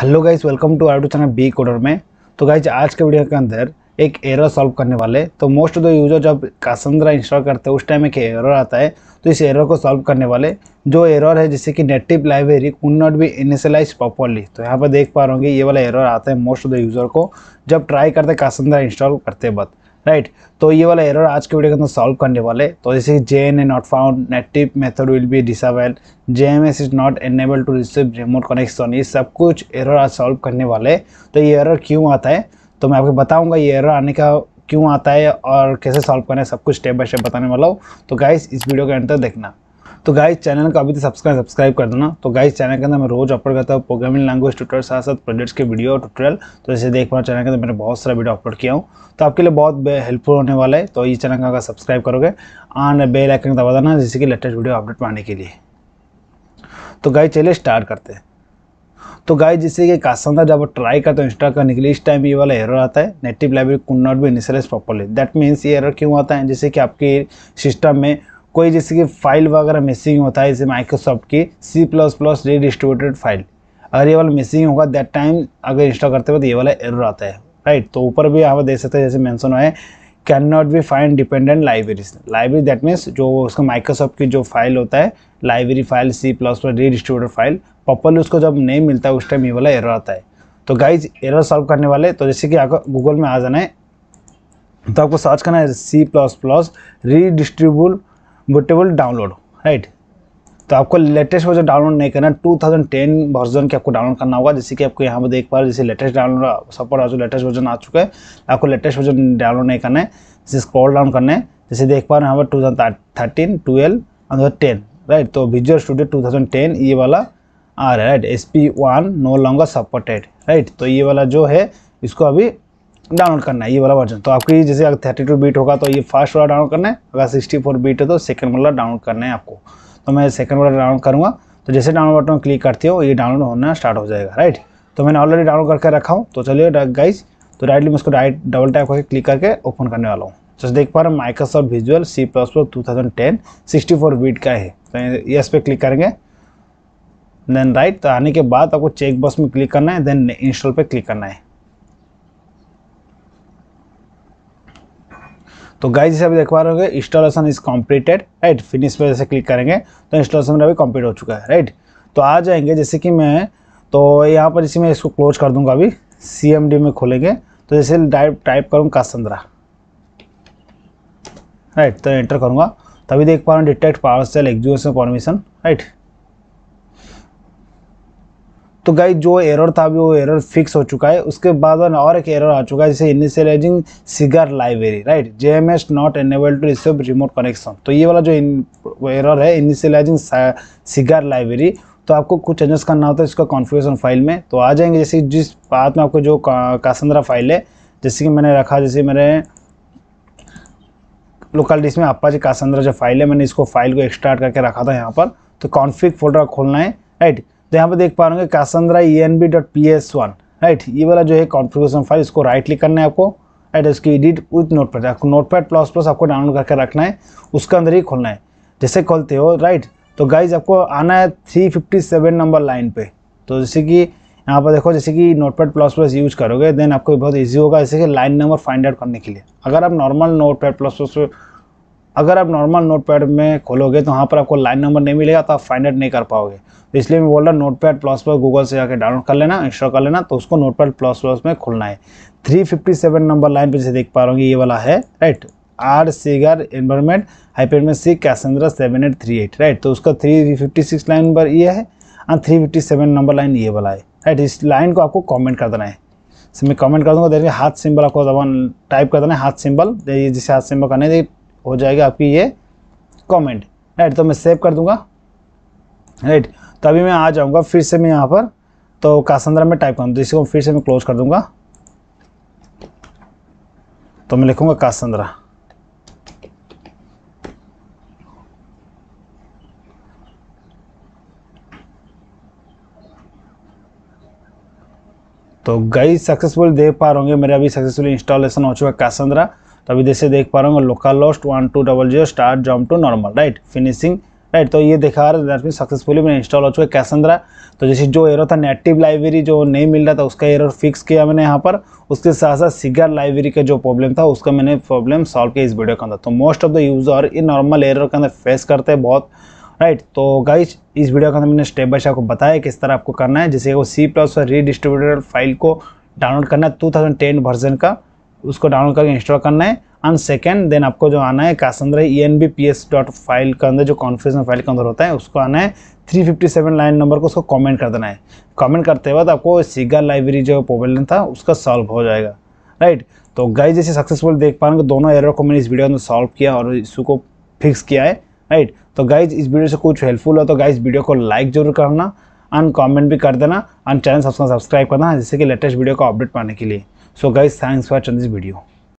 Hello guys welcome to R two channel B coder में तो guys आज के वीडियो के अंदर एक एरर सॉल्व करने वाले तो मोस्ट ऑफ द यूजर जब कासंद्रा इंस्टॉल करते हैं उस टाइम एक एरर आता है तो इस एरर को सॉल्व करने वाले जो एरर है जैसे कि native library could not be initialise properly तो यहाँ पर देख पा रहा हूँ ये वाला एरर आता है मोस्ट ऑफ द यूज़र को जब ट्राई करते कासंद्रा इंस्टॉल करते वक्त राइट तो ये वाला एरर आज के वीडियो के अंदर सॉल्व करने वाले तो जैसे J N A not found native method will be disable J M S is not enable to receive remote connection ये सब कुछ एरर आज सॉल्व करने वाले तो ये एरर क्यों आता है तो मैं आपको बताऊंगा ये एरर आने का क्यों आता है और कैसे सॉल्व करना है सब कुछ स्टेप बाय स्टेप बताने वाला हूँ तो गाइस इस वीडियो के अंदर देखना तो गाइस चैनल को अभी तक सब्सक्राइब सब्सक्राइब कर देना तो गाइस चैनल के अंदर मैं रोज अपलोड करता हूँ प्रोग्रामिंग लैंग्वेज ट्यूटर साथ साथ प्रोजेक्ट्स के वीडियो और ट्यूटोरियल तो इसे देख पा चैनल के अंदर मैंने बहुत सारा वीडियो अपलोड किया हूँ तो आपके लिए बहुत हेल्पफुल होने वाला है तो ये चैनल का अगर सब्सक्राइब करोगे आन बेल आइकन दबा देना जिससे कि लेटेस्ट वीडियो अपडेट पाने के लिए तो गाय चलिए स्टार्ट करते हैं तो गाय जिससे कि कासंदा जब ट्राई करते हैं इंस्टॉल करने के लिए इस टाइम ये वाला एरर आता है native library could not be initialise properly that means ये एरर क्यों आता है जैसे कि आपके सिस्टम में कोई जैसे कि फाइल वगैरह मिसिंग होता है जैसे माइक्रोसॉफ्ट की C plus plus redistributed file अगर ये वाला मिसिंग होगा दैट टाइम अगर इंस्टॉल करते वक्त ये वाला एरर आता है राइट तो ऊपर भी आप देख सकते हैं जैसे मैंसन हुआ है can not be find dependent libraries library that means जो उसका माइक्रोसॉफ्ट की जो फाइल होता है library file C plus plus redistributed file properly उसको जब नहीं मिलता है उस टाइम ये वाला एरर आता है तो गाइज एरर सॉल्व करने वाले तो जैसे कि आपको गूगल में आ जाना है तो आपको सर्च करना है C plus plus redistributable download right तो आपको लेटेस्ट वर्जन डाउनलोड नहीं करना 2010 वर्जन के आपको डाउनलोड करना होगा जैसे कि आपको यहाँ पर देख पा रहे जैसे लेटेस्ट डाउनलोड सपोर्ट आज लेटेस्ट वर्जन आ चुका है आपको लेटेस्ट वर्जन डाउनलोड नहीं करना है जैसे स्क्रॉल डाउन करना है जैसे देख पा रहे हैं यहाँ पर two thousand thirteen ten right तो visual studio two thousand ten ये वाला आ रहा है right S P one no longer supported right तो ये वाला जो है इसको अभी डाउनलोड करना है ये वाला वर्जन तो आपकी जैसे अगर थर्टी टू बीट होगा तो ये फर्स्ट वाला डाउनलोड करना है अगर सिक्सटी फोर बीट है तो सेकंड वाला डाउनलोड करना है आपको तो मैं सेकंड वाला डाउनलोड करूँगा तो जैसे डाउनलोड बटन क्लिक करती हो ये डाउनलोड होना स्टार्ट हो जाएगा राइट तो मैंने ऑलरेडी डाउनलोड करके रखा हूँ तो चलिए गाइज तो राइटली मैं उसको राइट डबल टाइप करके क्लिक करके ओपन करने वाला हूँ जैसे देख पा रहे हैं Microsoft visual C plus plus two thousand ten sixty four bit का है तो इस पे क्लिक करेंगे देन राइट तो आने के बाद आपको चेक बॉक्स में क्लिक करना है देन इंस्टॉल पर क्लिक करना है तो गाइज जैसे अभी देख पा रहे होंगे installation is completed right finish पर जैसे क्लिक करेंगे तो इंस्टॉलेशन मेरा अभी कम्प्लीट हो चुका है राइट तो आ जाएंगे जैसे कि मैं तो यहाँ पर इसी में इसको क्लोज कर दूंगा अभी सी में खोलेंगे तो जैसे टाइप टाइप करूँ कासंद्रा राइट तो एंटर करूँगा तभी देख पा रहा हूँ detect PowerShell execution permission right तो गाई जो एरर था अभी वो एरर फिक्स हो चुका है उसके बाद और एक एरर आ चुका है जैसे initialising Sigar library right J M S not enable to receive remote connection तो ये वाला जो एरर है इनिशियलाइजिंग सिगर लाइब्रेरी तो आपको कुछ चेंजेस करना होता है इसका कॉन्फ़िगरेशन फाइल में तो आ जाएंगे जैसे जिस बात में आपको जो कासंद्रा फाइल है जैसे कि मैंने रखा जैसे मैंने लोकल डिस्क में आपा जी कासंद्रा जो फाइल है मैंने इसको फाइल को एक्सट्रैक्ट करके रखा था यहाँ पर तो कॉन्फ़िग फोल्डर खोलना है राइट तो यहाँ पे देख पा रहे Cassandra E N B dot P S one right ये वाला जो है कॉन्फ़िगरेशन फाइल इसको राइट क्लिक करना है आपको एट इसकी एडिट विथ नोट पैड आपको नोट पैड प्लस प्लस आपको डाउनलोड करके रखना है उसके अंदर ही खोलना है जैसे खोलते हो राइट तो गाइज आपको आना है three fifty seven number line पे तो जैसे कि यहाँ पर देखो जैसे कि Notepad plus plus use करोगे देन आपको बहुत ईजी होगा जैसे कि लाइन नंबर फाइंड आउट करने के लिए अगर आप normal Notepad plus plus अगर आप नॉर्मल नोटपैड में खोलोगे तो वहाँ पर आपको लाइन नंबर नहीं मिलेगा तो आप फाइंड आउट नहीं कर पाओगे तो इसलिए मैं बोल रहा हूँ नोटपैड प्लस पर गूगल से जाकर डाउनलोड कर लेना इंस्टॉल कर लेना तो उसको नोटपैड प्लस प्लस में खोलना है 357 नंबर लाइन पर जैसे देख पा रहा हूँ ये वाला है राइट आर सीगर एनवायरमेंट हाईपेड में C Cassandra seven eight three eight right तो उसका three fifty six line number ये है और three fifty seven number line ये वाला है राइट इस लाइन को आपको कॉमेंट कर देना है मैं कमेंट कर दूंगा देखिए हाथ सिंबल आपको दबा टाइप कर देना है हाथ सिंबल जिसे हाथ सिंबल करना है हो जाएगा आपकी ये कमेंट राइट तो मैं सेव कर दूंगा राइट तो अभी मैं आ जाऊंगा फिर से मैं यहाँ पर तो कासंद्रा में टाइप करूँ तो इसको फिर से मैं क्लोज कर दूंगा तो मैं लिखूंगा कासंद्रा तो गई सक्सेसफुल देख पा रहे होंगे मेरा अभी सक्सेसफुल इंस्टॉलेशन हो चुका है कासंद्रा तो अभी जैसे देख पा रहा हूँ localhost one two double zero start jump to normal right finishing right तो ये दिखा रहा है सक्सेसफुली मैंने इंस्टॉल हो चुका है कैसेंद्रा तो जैसे जो एरो था नेटिव लाइब्रेरी जो नहीं मिल रहा था उसका एरर फिक्स किया मैंने यहाँ पर उसके साथ साथ सिगर लाइब्रेरी का जो प्रॉब्लम था उसका मैंने प्रॉब्लम सॉल्व किया इस वीडियो के अंदर तो मोस्ट ऑफ द यूज़र इन नॉर्मल एरर के अंदर फेस करते हैं बहुत राइट तो गाइज इस वीडियो के अंदर मैंने स्टेप बाय स्टेप आपको बताया किस तरह आपको करना है जैसे वो सी प्लस रीडिस्ट्रीब्यूटेड फाइल को डाउनलोड करना है टेन वर्जन का उसको डाउनलोड करके इंस्टॉल करना है एंड सेकेंड देन आपको जो आना है Cassandra E N B P S dot file के अंदर जो कॉन्फ्रेंस फाइल के अंदर होता है उसको आना है 357 लाइन नंबर को उसको कमेंट कर देना है कमेंट करते वक्त आपको सीगा लाइब्रेरी जो प्रॉब्लम था उसका सॉल्व हो जाएगा राइट तो गाइज जैसे सक्सेसफुल देख पाएंगे दोनों एरर को मैंने इस वीडियो में सॉल्व किया और इशू को फिक्स किया है राइट तो गाइज इस वीडियो से कुछ हेल्पफुल हो तो गाइज वीडियो को लाइक जरूर करना एंड कमेंट भी कर देना एंड चैनल सब्सक्राइब करना जिससे कि लेटेस्ट वीडियो को अपडेट पाने के लिए So guys, thanks for watching this video.